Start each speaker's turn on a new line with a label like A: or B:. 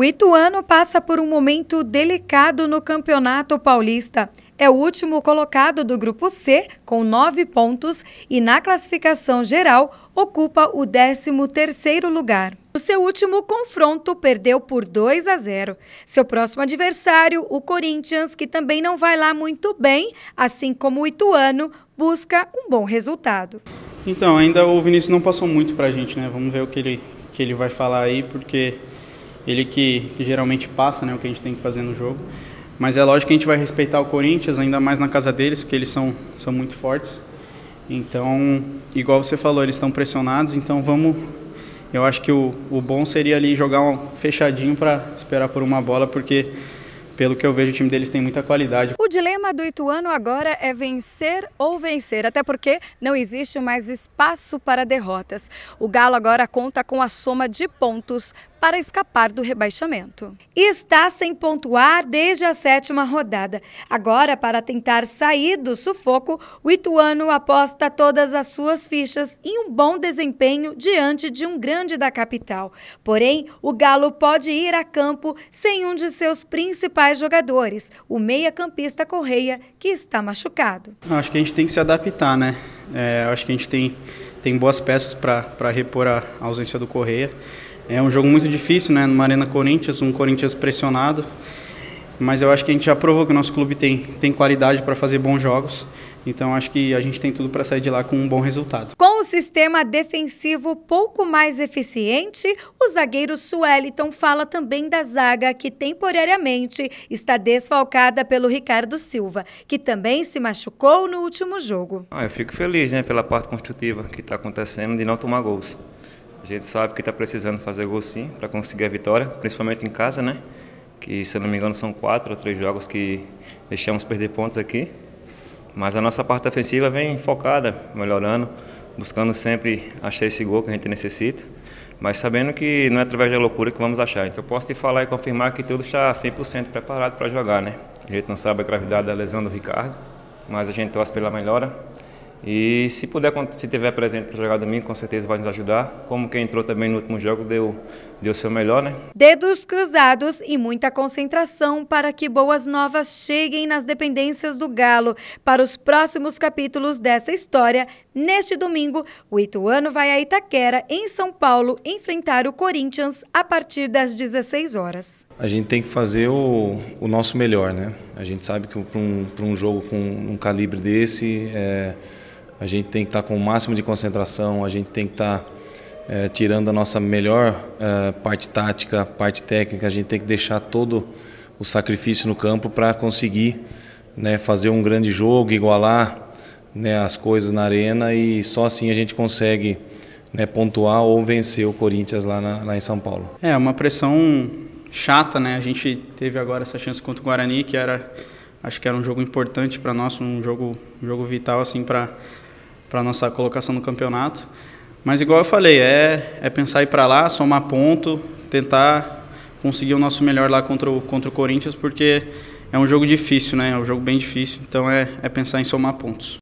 A: O Ituano passa por um momento delicado no Campeonato Paulista. É o último colocado do Grupo C, com nove pontos, e na classificação geral ocupa o 13º lugar. No seu último confronto, perdeu por 2 a 0. Seu próximo adversário, o Corinthians, que também não vai lá muito bem, assim como o Ituano, busca um bom resultado.
B: Então, ainda o Vinícius não passou muito para a gente, né? Vamos ver o que ele, que ele vai falar aí, porque ele que, que geralmente passa né, o que a gente tem que fazer no jogo. Mas é lógico que a gente vai respeitar o Corinthians, ainda mais na casa deles, que eles são, são muito fortes. Então, igual você falou, eles estão pressionados, então vamos. Eu acho que o, o bom seria ali jogar um fechadinho para esperar por uma bola, porque pelo que eu vejo, o time deles tem muita qualidade. O
A: dilema do Ituano agora é vencer ou vencer, até porque não existe mais espaço para derrotas. O Galo agora conta com a soma de pontos para escapar do rebaixamento. Está sem pontuar desde a sétima rodada. Agora, para tentar sair do sufoco, o Ituano aposta todas as suas fichas em um bom desempenho diante de um grande da capital. Porém, o Galo pode ir a campo sem um de seus principais jogadores, o meia-campista Correia, que está machucado.
B: acho que a gente tem que se adaptar, né? É, acho que a gente tem, tem boas peças para repor a ausência do Correia. É um jogo muito difícil, né? Numa Arena Corinthians, um Corinthians pressionado. Mas eu acho que a gente já provou que o nosso clube tem, tem qualidade para fazer bons jogos. Então acho que a gente tem tudo para sair de lá com um bom resultado.
A: Com o sistema defensivo pouco mais eficiente, o zagueiro Sueliton fala também da zaga que temporariamente está desfalcada pelo Ricardo Silva, que também se machucou no último jogo.
C: Ah, eu fico feliz né, pela parte construtiva que está acontecendo de não tomar gols. A gente sabe que está precisando fazer gol sim para conseguir a vitória, principalmente em casa, né? Que se eu não me engano são quatro ou três jogos que deixamos perder pontos aqui. Mas a nossa parte ofensiva vem focada, melhorando, buscando sempre achar esse gol que a gente necessita, mas sabendo que não é através da loucura que vamos achar. Então posso te falar e confirmar que tudo está 100% preparado para jogar, né? A gente não sabe a gravidade da lesão do Ricardo, mas a gente torce pela melhora e se puder, se tiver presente para jogar domingo, com certeza vai nos ajudar. Como quem entrou também no último jogo, deu, deu seu melhor, né?
A: Dedos cruzados e muita concentração para que boas novas cheguem nas dependências do Galo. Para os próximos capítulos dessa história, neste domingo, o Ituano vai a Itaquera, em São Paulo, enfrentar o Corinthians a partir das 16 horas.
D: A gente tem que fazer o, o nosso melhor, né? A gente sabe que para um, um jogo com um calibre desse. É a gente tem que estar tá com o máximo de concentração, a gente tem que tá, estar eh, é, tirando a nossa melhor é, parte tática, parte técnica, a gente tem que deixar todo o sacrifício no campo para conseguir né, fazer um grande jogo, igualar né, as coisas na arena e só assim a gente consegue né, pontuar ou vencer o Corinthians lá, na, lá em São Paulo.
B: É, uma pressão chata, né? A gente teve agora essa chance contra o Guarani, que era acho que era um jogo importante para nós, um jogo, um jogo vital assim para para nossa colocação no campeonato. Mas igual eu falei, é, é pensar ir para lá, somar ponto, tentar conseguir o nosso melhor lá contra o, contra o Corinthians, porque é um jogo difícil, né? É um jogo bem difícil, então é, é pensar em somar pontos.